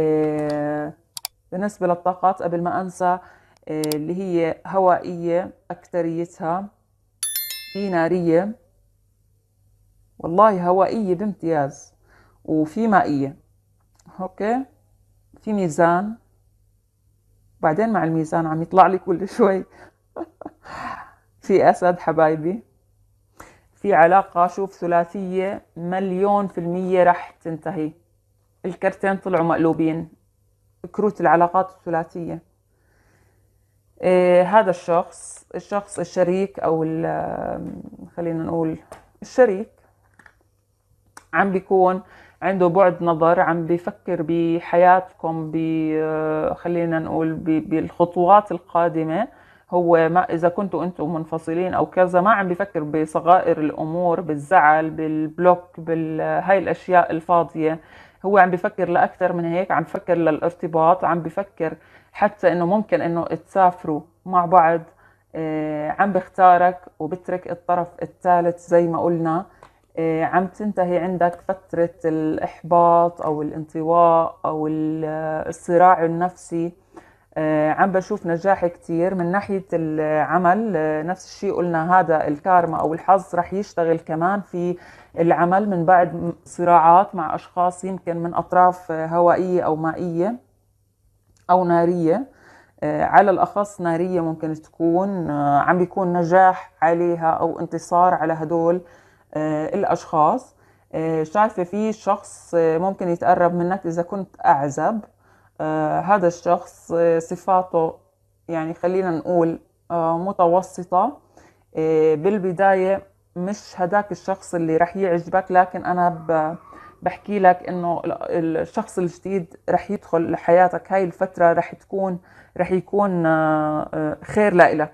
آه، بالنسبة للطاقات قبل ما أنسى آه، اللي هي هوائية أكتريتها في نارية والله هوائية بامتياز وفي مائية أوكي في ميزان بعدين مع الميزان عم يطلع لي كل شوي في أسد حبايبي في علاقة شوف ثلاثية مليون في المية رح تنتهي الكرتين طلعوا مقلوبين كروت العلاقات الثلاثية إيه هذا الشخص الشخص الشريك أو خلينا نقول الشريك عم بيكون عنده بعد نظر عم بيفكر بحياتكم خلينا نقول بالخطوات القادمه هو ما اذا كنتوا انتم منفصلين او كذا ما عم بفكر بصغائر الامور بالزعل بالبلوك بهاي الاشياء الفاضيه هو عم بفكر لاكثر من هيك عم بفكر للارتباط عم بفكر حتى انه ممكن انه تسافروا مع بعض آه عم بختارك وبترك الطرف الثالث زي ما قلنا آه عم تنتهي عندك فترة الإحباط أو الانطواء أو آه، الصراع النفسي آه آه، عم بشوف نجاح كتير من ناحية العمل آه، نفس الشيء قلنا هذا الكارما أو الحظ رح يشتغل كمان في العمل من بعد صراعات مع أشخاص يمكن من أطراف آه، هوائية أو مائية أو نارية على الأخص نارية ممكن تكون عم بيكون نجاح عليها أو انتصار على هدول الأشخاص شايفة في شخص ممكن يتقرب منك إذا كنت أعزب آه، هذا الشخص آه، صفاته يعني خلينا نقول آه، متوسطة بالبداية مش هداك الشخص اللي رح يعجبك لكن أنا بحكي لك انه الشخص الجديد رح يدخل لحياتك هاي الفترة رح تكون رح يكون خير لإلك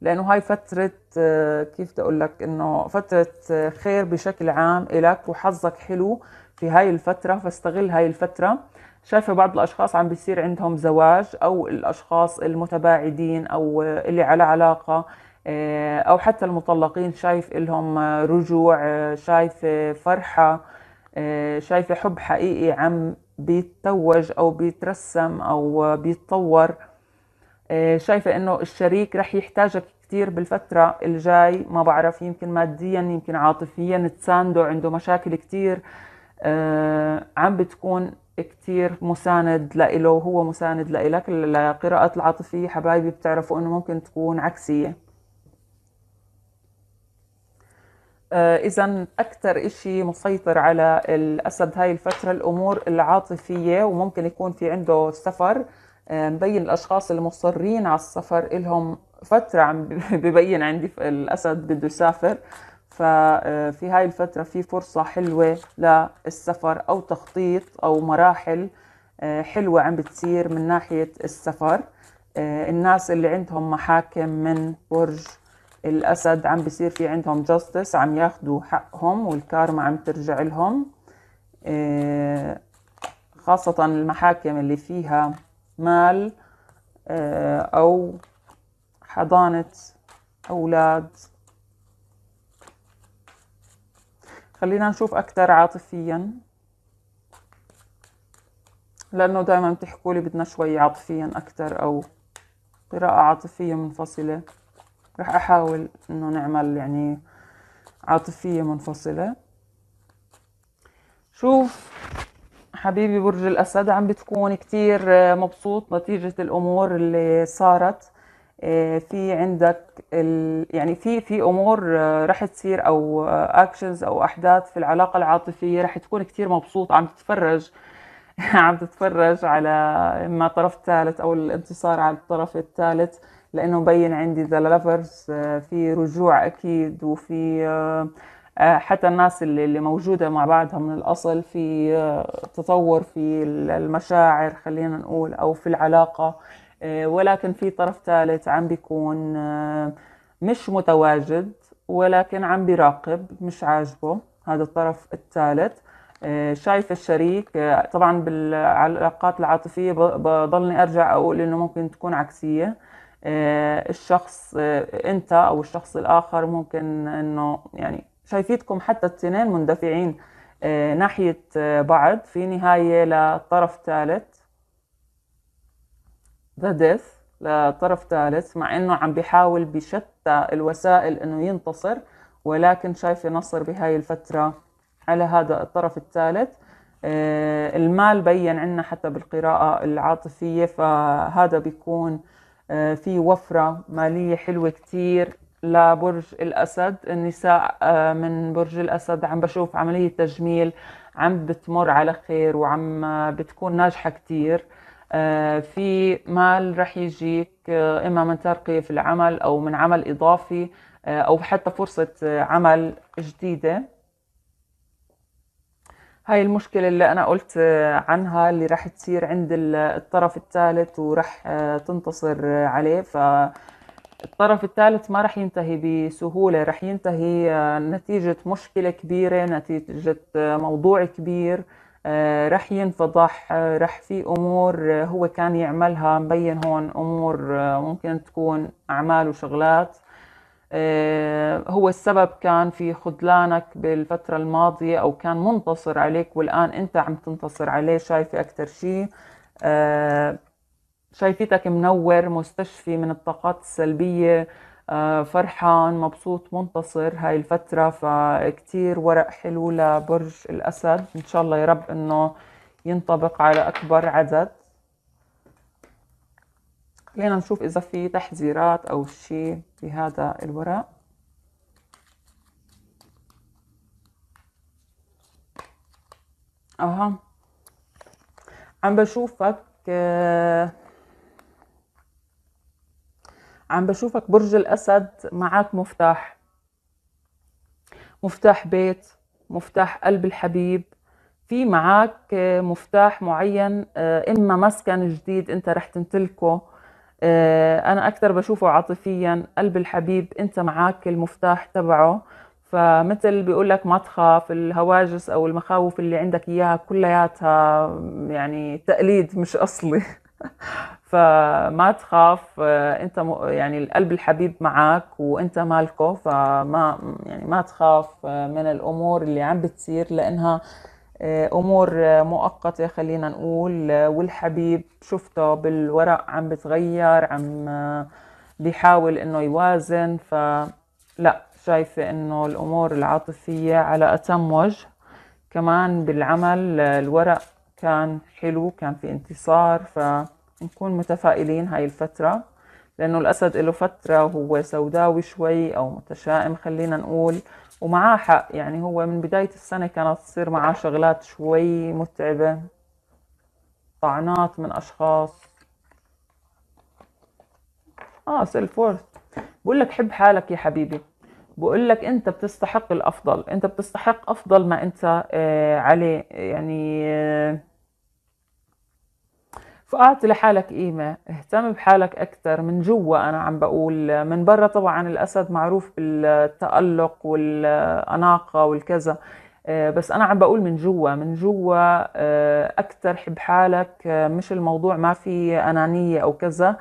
لانه هاي فترة كيف بدي اقول لك انه فترة خير بشكل عام إلك وحظك حلو في هاي الفترة فاستغل هاي الفترة شايفة بعض الأشخاص عم بيصير عندهم زواج أو الأشخاص المتباعدين أو اللي على علاقة آه، أو حتى المطلقين شايف إلهم آه، رجوع آه، شايف فرحة شايفة حب حقيقي عم بيتوج أو بيترسم أو بيتطور شايفة إنه الشريك رح يحتاجك كتير بالفترة الجاي ما بعرف يمكن ماديا يمكن عاطفيا تسانده عنده مشاكل كتير عم بتكون كتير مساند لإله وهو مساند لإلك القراءات العاطفية حبايبي بتعرفوا إنه ممكن تكون عكسية آه، إذا أكثر إشي مسيطر على الأسد هاي الفترة الأمور العاطفية وممكن يكون في عنده سفر آه، مبين الأشخاص المصرين على السفر إلهم فترة عم ببين عندي الأسد بده يسافر ففي آه، هاي الفترة في فرصة حلوة للسفر أو تخطيط أو مراحل آه، حلوة عم بتصير من ناحية السفر آه، الناس اللي عندهم محاكم من برج الأسد عم بصير في عندهم جاستس عم ياخدوا حقهم والكارما عم ترجع لهم خاصة المحاكم اللي فيها مال أو حضانة أولاد خلينا نشوف أكثر عاطفيا لأنه دائما بتحكوا لي بدنا شوي عاطفيا أكثر أو قراءة عاطفية منفصلة رح أحاول إنه نعمل يعني عاطفية منفصلة شوف حبيبي برج الأسد عم بتكون كتير مبسوط نتيجة الأمور اللي صارت آه، في عندك ال... يعني في في امور آه، راح تصير او اكشنز آه، او احداث في العلاقه العاطفيه راح تكون كثير مبسوط عم تتفرج عم تتفرج على اما طرف ثالث او الانتصار على الطرف الثالث لانه مبين عندي ذا لافرز في رجوع اكيد وفي حتى الناس اللي, اللي موجوده مع بعضها من الاصل في تطور في المشاعر خلينا نقول او في العلاقه آه، ولكن في طرف ثالث عم بيكون آه، مش متواجد ولكن عم بيراقب مش عاجبه هذا الطرف الثالث آه، شايف الشريك طبعا بالعلاقات العاطفية بضلني أرجع أقول إنه ممكن تكون عكسية الشخص أنت أو الشخص الآخر ممكن إنه يعني شايفيتكم حتى التنين مندفعين ناحية بعض في نهاية لطرف ثالث ذا ديث لطرف ثالث مع انه عم بيحاول بشتى الوسائل انه ينتصر ولكن شايفه نصر بهاي الفتره على هذا الطرف الثالث آه، المال بين عنا حتى بالقراءة العاطفية فهذا بيكون آه، في وفرة مالية حلوة كتير لبرج الأسد النساء آه، من برج الأسد عم بشوف عملية تجميل عم بتمر على خير وعم بتكون ناجحة كتير آه، في مال رح يجيك آه، إما من ترقية في العمل أو من عمل إضافي آه، أو حتى فرصة عمل جديدة هاي المشكلة اللي أنا قلت عنها اللي رح تصير عند الطرف الثالث ورح تنتصر عليه ف الطرف الثالث ما رح ينتهي بسهولة رح ينتهي نتيجة مشكلة كبيرة نتيجة موضوع كبير آه، رح ينفضح آه، رح في امور آه، هو كان يعملها مبين هون امور ممكن تكون اعمال وشغلات هو السبب كان في خذلانك بالفترة الماضية أو كان منتصر عليك والآن أنت عم تنتصر عليه شايفة أكتر شيء شايفتك منور مستشفي من الطاقات السلبية آه، فرحان مبسوط منتصر هاي الفترة فكتير ورق حلو لبرج الأسد إن شاء الله يا رب إنه ينطبق على أكبر عدد خلينا نشوف إذا في تحذيرات أو شيء بهذا الورق أها عم بشوفك آه، عم بشوفك برج الأسد معك مفتاح مفتاح بيت مفتاح قلب الحبيب في معك آه، مفتاح معين آه، إما مسكن جديد أنت رح تمتلكه آه، أنا أكثر بشوفه عاطفيا قلب الحبيب أنت معك المفتاح تبعه فمثل بيقول لك ما تخاف الهواجس او المخاوف اللي عندك اياها كلياتها يعني تقليد مش اصلي فما تخاف آه، انت يعني القلب الحبيب معك وانت مالكه فما يعني ما تخاف آه، من الامور اللي عم بتصير لانها آه، امور مؤقته خلينا نقول والحبيب شفته بالورق عم بتغير عم بيحاول انه يوازن فلا شايفه انه الامور العاطفيه على اتم وجه كمان بالعمل الورق كان حلو كان في انتصار ف نكون متفائلين هاي الفترة لأنه الأسد له فترة وهو سوداوي شوي أو متشائم خلينا نقول ومعاه حق يعني هو من بداية السنة كانت تصير معاه شغلات شوي متعبة طعنات من أشخاص اه سيلف وورث بقول لك حب حالك يا حبيبي بقول لك انت بتستحق الافضل انت بتستحق افضل ما انت آه عليه يعني آه فاعطي لحالك قيمه اهتم بحالك اكثر من جوا انا عم بقول من برا طبعا الاسد معروف بالتالق والاناقه والكذا آه، بس انا عم بقول من جوا من جوا آه، اكثر حب حالك آه، مش الموضوع ما في انانيه او كذا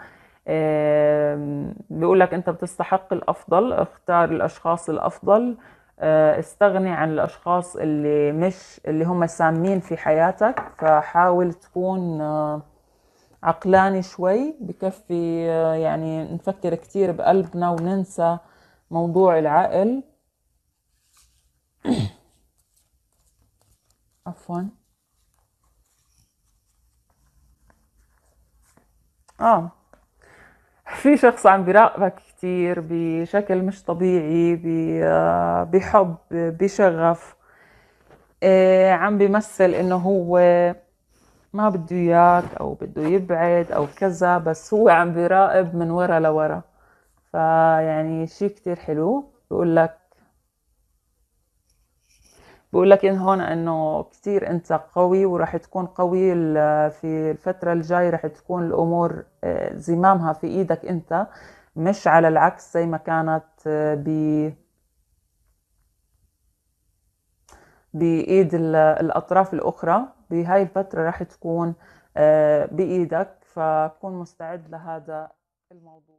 بيقول لك انت بتستحق الافضل اختار الاشخاص الافضل استغني عن الاشخاص اللي مش اللي هم سامين في حياتك فحاول تكون عقلاني شوي بكفي آه، يعني نفكر كتير بقلبنا وننسى موضوع العقل عفوا اه في شخص عم بيراقبك كتير بشكل مش طبيعي آه، بحب بشغف آه، عم بيمثل انه هو ما بده اياك او بده يبعد او كذا بس هو عم بيراقب من ورا لورا فيعني شيء كتير حلو بقول لك بقول لك ان هون انه كثير انت قوي وراح تكون قوي في الفترة الجاي راح تكون الامور آه، زمامها في ايدك انت مش على العكس زي ما كانت آه، ب بايد الاطراف الاخرى بهاي الفترة راح تكون آه، بإيدك فكون مستعد لهذا الموضوع